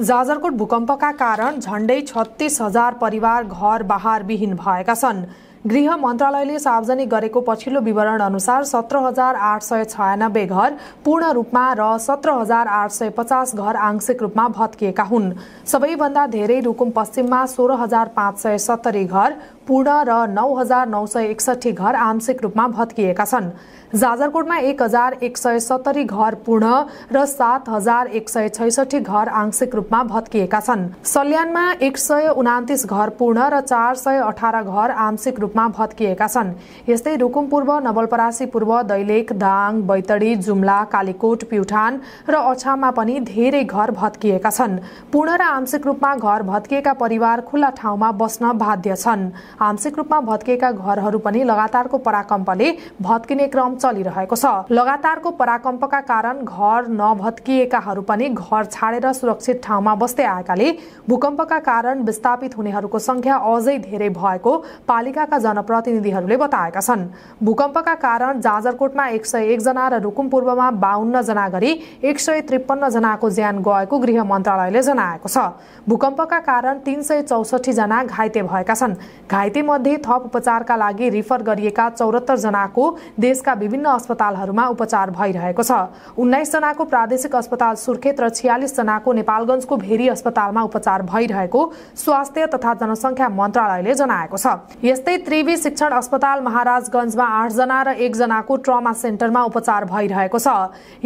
जाजरकोट भूकम्पका कारण झन्डै छत्तिस हजार परिवार घर बहार विहीन भएका छन् गृह मन्त्रालयले सार्वजनिक गरेको पछिल्लो विवरण अनुसार सत्र हजार आठ सय छयानब्बे घर पूर्ण रूपमा र सत्र हजार आठ सय पचास घर आंशिक रूपमा भत्किएका हुन् सबैभन्दा धेरै रुकुम पश्चिममा सोह्र हजार पाँच सय सत्तरी घर पूर्ण र नौ हजार नौ सय एकसठी घर आंशिक रूपमा भत्किएका छन् जाजरकोटमा एक हजार एक सय सत्तरी घर पूर्ण र सात हजार एक सय छैसठी घर आंशिक रूपमा भत्किएका छन् सल्यानमा एक सय उनातिस घर पूर्ण र चार सय अठार घर आंशिक रूपमा रूपमा भत्किएका छन् यस्तै रुकुम पूर्व नवलपरासी पूर्व दैलेख दाङ बैतडी जुम्ला कालीकोट प्युठान र अछाममा पनि धेरै घर भत्किएका छन् पूर्ण र आंशिक रूपमा घर भत्किएका परिवार खुल्ला ठाउँमा बस्न बाध्य छन् आंशिक रूपमा भत्किएका घरहरू पनि लगातारको पराकम्पले भत्किने क्रम चलिरहेको छ लगातारको पराकम्पका कारण घर नभत्किएकाहरू पनि घर छाडेर सुरक्षित ठाउँमा बस्दै आएकाले भूकम्पका कारण विस्थापित हुनेहरूको संख्या अझै धेरै भएको पालिकाका जनप्रतिनिधिहरूले बताएका छन् भूकम्पका कारण जाजरकोटमा एक सय एकजना र रुकुम पूर्वमा बाहन्न जना गरी एक सय त्रिपन्न जनाको ज्यान गएको गृह मन्त्रालयले जनाएको छ भूकम्पका कारण तीन सय चौसठी जना घाइते भएका छन् घाइते मध्ये थप उपचारका लागि रिफर गरिएका चौरात्तर जनाको देशका विभिन्न अस्पतालहरूमा उपचार भइरहेको छ जनाको प्रादेशिक अस्पताल सुर्खेत र जनाको नेपालगञ्जको भेरी अस्पतालमा उपचार भइरहेको स्वास्थ्य तथा जनसङ्ख्या मन्त्रालयले जनाएको छ यस्तै त्रिवी शिक्षण अस्पताल महाराजगञ्जमा आठजना र एकजनाको ट्रमा सेन्टरमा उपचार भइरहेको छ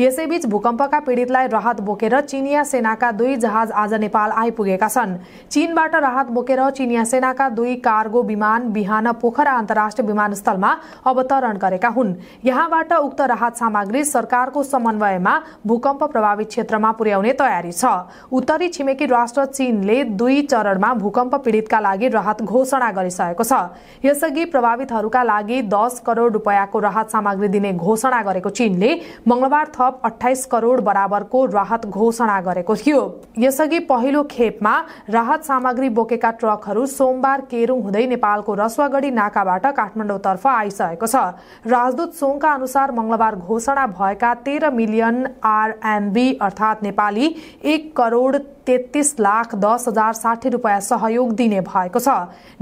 यसैबीच भूकम्पका पीडितलाई राहत बोकेर चिनिया सेनाका दुई जहाज आज नेपाल आइपुगेका छन् चीनबाट राहत बोकेर चिनिया सेनाका दुई कार्गो विमान बिहान पोखरा अन्तर्राष्ट्रिय विमानस्थलमा अवतरण गरेका हुन् यहाँबाट उक्त राहत सामग्री सरकारको समन्वयमा भूकम्प प्रभावित क्षेत्रमा पुर्याउने तयारी छ उत्तरी छिमेकी राष्ट्र चीनले दुई चरणमा भूकम्प पीडितका लागि राहत घोषणा गरिसकेको छ यसअघि प्रभावितहरूका लागि दस करोड रूपियाँको राहत सामग्री दिने घोषणा गरेको चीनले मंगलबार थप अठाइस करोड बराबरको राहत घोषणा गरेको थियो यसअघि पहिलो खेपमा राहत सामग्री बोकेका ट्रकहरू सोमबार केरुङ हुँदै नेपालको रसुवागढी नाकाबाट काठमाडौँतर्फ आइसकेको छ राजदूत सोङका अनुसार मंगलबार घोषणा भएका तेह्र मिलियन आरएनबी अर्थात नेपाली एक करोड तेत्तिस लाख दस हजार साठी रुपियाँ सहयोग दिने भएको छ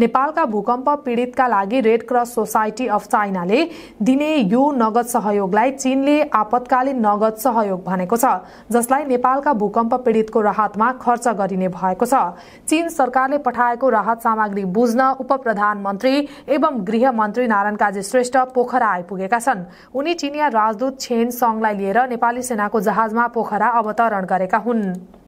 नेपालका भूकम्प पीडितका लागि रेड क्रस सोसाइटी अफ चाइनाले दिने यो नगद सहयोगलाई चीनले आपतकालीन नगद सहयोग भनेको छ जसलाई नेपालका भूकम्प पीडितको राहतमा खर्च गरिने भएको छ चीन सरकारले पठाएको राहत सामग्री बुझ्न उप प्रधानमन्त्री एवं गृहमन्त्री नारायण काजी श्रेष्ठ पोखरा आइपुगेका छन् उनी चिनिया राजदूत छेन सङलाई लिएर नेपाली सेनाको जहाजमा पोखरा अवतरण गरेका हुन्